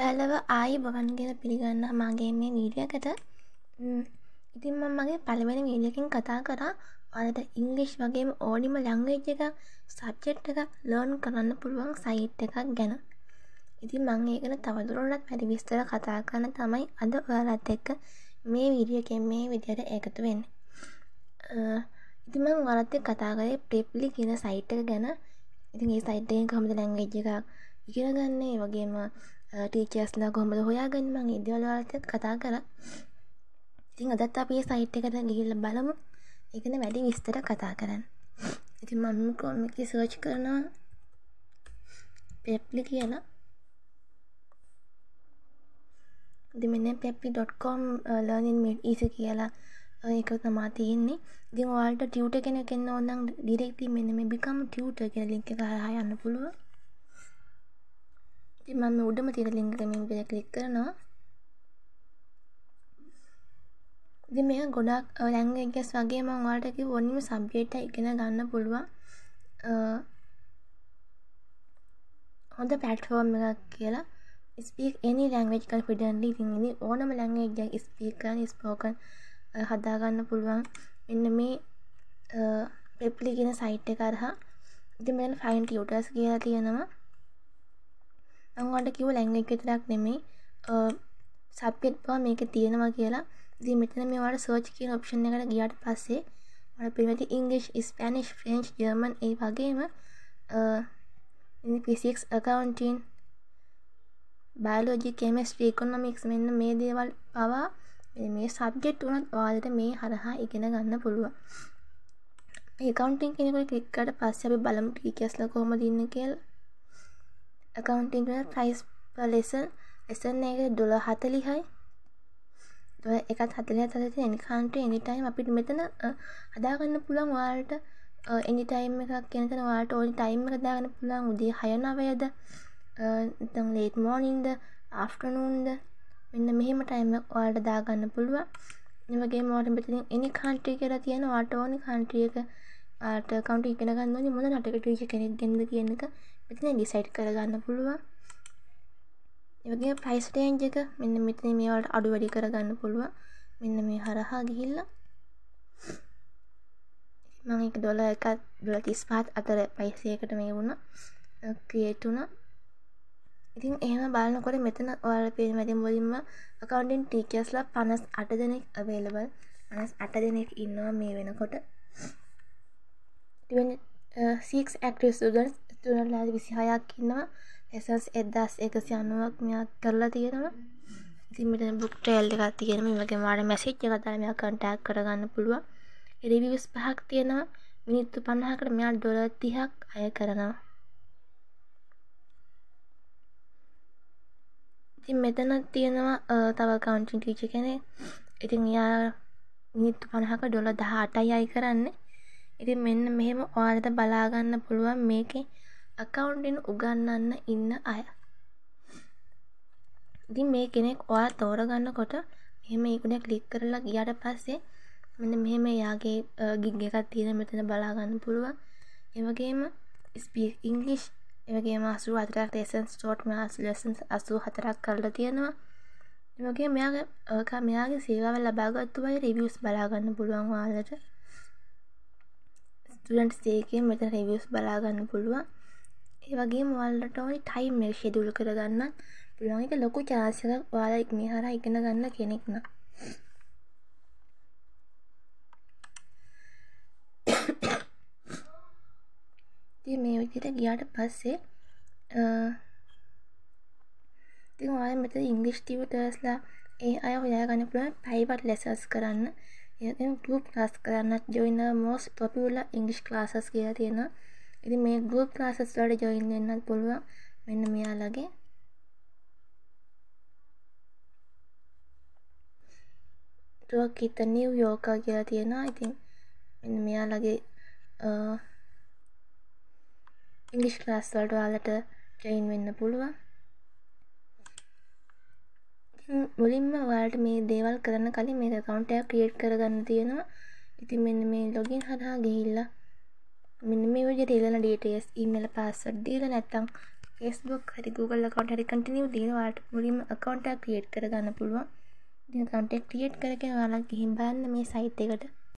ඔයාලව ආයි බවන් කියල පිළිගන්න මගේ මේ වීඩියකට ඉතින් මගේ පළවෙන වීඩියකින් කතා කරා අලට ඉංගලිෂ් වගේම ඕනිම ලංවේජ් එක සබ්ජෙට් එක ලෝන් කරන්න පුළුවන් සයිට් එකක් ගැන ඉතින් මං ඒකන තවදුරටත් පැරි විස්තර කතා කරන තමයි අද ඔයාලත් එක්ක මේ වීඩියකෙන් මේ විදියට එකතු වෙන්න ඉතිමං වලත්ය කතා කරේ ප්‍රෙප්ලි කියන සයිට් එක ගැන ඉතින් ඒ සයිට්ය කමද ලැංවේජ් එකක් ඉගෙනගන්නේ වගේම ටීචස්ලා ගොමද හොයාගන්න මං ඉදිවලවලතත් කතා කර ඉතින් අදත් අපේ සයිට් එකට ගිහිල්ල බලමු එකන වැඩි විස්තර කතා කරන්න ඉති මම කොමික සෝච් කරනවා පෙප්ලි කියලා දෙමන පෙප්ලි.කොම් ලර්නින් ඊස කියලා ඒක තමා තියෙන්නේ ඉතින් ඔයාලට ටියුට කෙනෙක් එන්න ඕනම් ඩිරෙක්ට්ලි මෙන්න මේ become tutor කියලා ලින්ක් එක හරහා යන්න පුළුවන් ඉතින් මම උඩම තියෙන link එක මේ විදිහට click කරනවා. ඉතින් මේක ගොඩක් languages වගේ මම ඔයාලට කිව්ව ඕනිම subject එක ඉගෙන ගන්න පුළුවන්. හොඳ platform එකක් කියලා. ස්පීක් එනි ලැංවේජ් කල් පිඩන්ඩි ඉතින්දි ඕනම ලැංවේජ්ජක් ස්පීක් කරන ස්පෝකන් හදාගන්න පුළුවන් මෙන්න මේ පෙප්ලිගෙන සයිට් එක අරහා ඉතින් මෙන්න ෆයින් ටියුටර්ස් කියලා තියෙනවා මංවාට කිව ලැංගක් විතරක් නෙමේ සබ්ගෙට් බව මේක තියෙනවා කියලා දී මෙතන මේවාට සෝච් කියන ඔප්ෂන් එකට ගියාට පස්සේ මට පිමති ඉංගලිෂ් ස්පෑනිෂ් ෆ්‍රෙන්ච් ජර්මන් ඒ වගේම පිසික්ස් අකවන්ටන් බයලෝජි කෙමස් ්‍රීකොනොමික්ස් මෙන්න මේ දේවල් පවා මේ සබ්ගෙට් වනත් වාදට මේ හරහා ඉගෙන ගන්න පුළුවන් ඒකවන්ටින් කෙනෙකට ක්‍රික්කට පස්ස අපි බලමු ටිකස්ල කොහොම දින්න කියලා අකවුන්ටිං ප්‍රයිස් ලෙසන් ලෙසන් එක දොළ හතලිහයි එකත් හතලය තලති එනිකාන්ට එනිටයිම් අපිට මෙතන අදාගන්න පුළන් වාල්ට එනිටයිම් එකක් කියනතන වාට ඕනි ටයිම් එක දාගන්න පුළන් උදේ හයනවයද ලේට මෝනින්ද ආෆ්ටනූන්ද මෙන්න මෙහෙම ටයිම වාට දාගන්න පුළුව එමගේ මෝට මෙතින් එනි කාන්ට්‍රී කර තියෙන වාට ඕනි කාන්ට්‍රියක ආට කවුට ඉගෙනගන්න ඕනි මොන නටකට විච කෙනෙක් ගෙන්ද කියන එක මෙතන ඩිසයිට් කරගන්න පුළුවන් ඒවගේ ප්‍රයිස් රේන්ජ් එක මෙන්න මෙතන මේ වලට අඩු වැඩි කරගන්න පුළුවන් මෙන්න මේ හරහා ගිහිල්ලා මම එක ඩොලර් එකක් ඩොලර් 35 අතර පයිසයකට මේ වුණා ක්‍රියේට් වුණා ඉතින් එහෙම බලනකොට මෙතන ඔයාලට පේන වැඩි මුලින්ම accounting teachersලා 58 දෙනෙක් available 58 දෙනෙක් ඉන්නවා මේ වෙනකොට 26 uh, active students තුනලා විසි හයක් ඉන්නවා එසන්ස් එදස් එකසි අනුවක් මෙයක් කරලා තියෙනවා ඉතිමට බුක් ටේල් එකක් තියෙනම මගේ මාට මැසිච්ච කතාමයක් කටක් කරගන්න පුළුවන් එරිවිස් පහක් තියෙනවා මිනිත්තු පණහකට මෙයා ඩොල තිහක් අය කරනවා ඉතින් මෙතනත් තියෙනවා තව කවුන්ටින් ටීචර් කෙනෙක්. ඉතින් එයා මිනිත්තු 50ක ඩොලර් 18යි අය කරන්නේ. ඉතින් මෙන්න මෙහෙම ඔයාලට බලා ගන්න පුළුවන් මේකේ අකවුන්ටෙන් උගන්නන්න ඉන්න අය ඉතින් මේ කෙනෙක් ඔයා තෝරගන්න කොට මෙහෙම ඒකුණ කලික් කරලා ගියට පස්සේ මෙන්න මෙහෙම යාගේ ගිග් එකක් තියෙන මෙතන බලාගන්න පුළුවන් එවගේම ස්පී ඉංගලිෂ් එවගේ මාසු අතරක් තේසන් ස්ටෝට් මාස් ලෙසන්ස් අසූ හතරක් කරලා තියෙනවා එවගේ මෙයාගේ මෙයාගේ සේවාව ලබාගත්තුවයි රිවියස් බලාගන්න පුළුවන් වාලට ස්ටඩන්ට් සේකෙන් මෙතන රිවියස් බලාගන්න පුළුවන් ඒවගේ මල්ලට ඕනි ටයිම් මේ ෂෙදුල් කරගන්න පුළුවන් එක ලොකු චාන්සක වාලා ඉක්මේ හර ඉගෙන ගන්න කෙනෙක්න ති මේ විදිට ගියාට පස්සේ ති වාය මෙත ඉංගිෂ් ටීවටර්ස්ලා ඒ අය හොයාගන්න පුළුවන් පැයිවත් ලෙසස් කරන්න ඒ ගුප් ලාස් කරන්න ජොයින මෝස් පොපිවල ඉංගිෂ් ලාසස් කියලා තියෙනවා ඉති මේ ගුප් ප්‍රසස් වලට ජොයින් වෙන්නත් පුළුවන් මෙන්න මෙයාලගේ ටුවක් හිත නිව් යෝකා කියලා තියෙනවා ඉතින් මෙන්න මෙයාලගේ ඉංගිෂ් ක්ලාස් වලට ඔයාලට ජොයින් වෙන්න පුළුවන් මුලින්ම ඔයාලට මේ දේවල් කරන්න කලින් මේ account එක create කරගන්න තියෙනවා ඉතින් මෙන්න මේ login හරහා ගිහිල්ලා මෙන්න මේ වගේ තිල්ලන ඩටස් ඉමල පස්සට දීල නැත්තම් ෆස්බුක් හරි Google කවට හරි කටිනිය දීනවාට මුලින්ම කවන්ටක් ක්‍රියට් කරගන්න පුළුවන් දින කවටෙක් ක්‍රියට් කරගෙන යාලා ගිහින් බලන්න මේ සයිට් එකට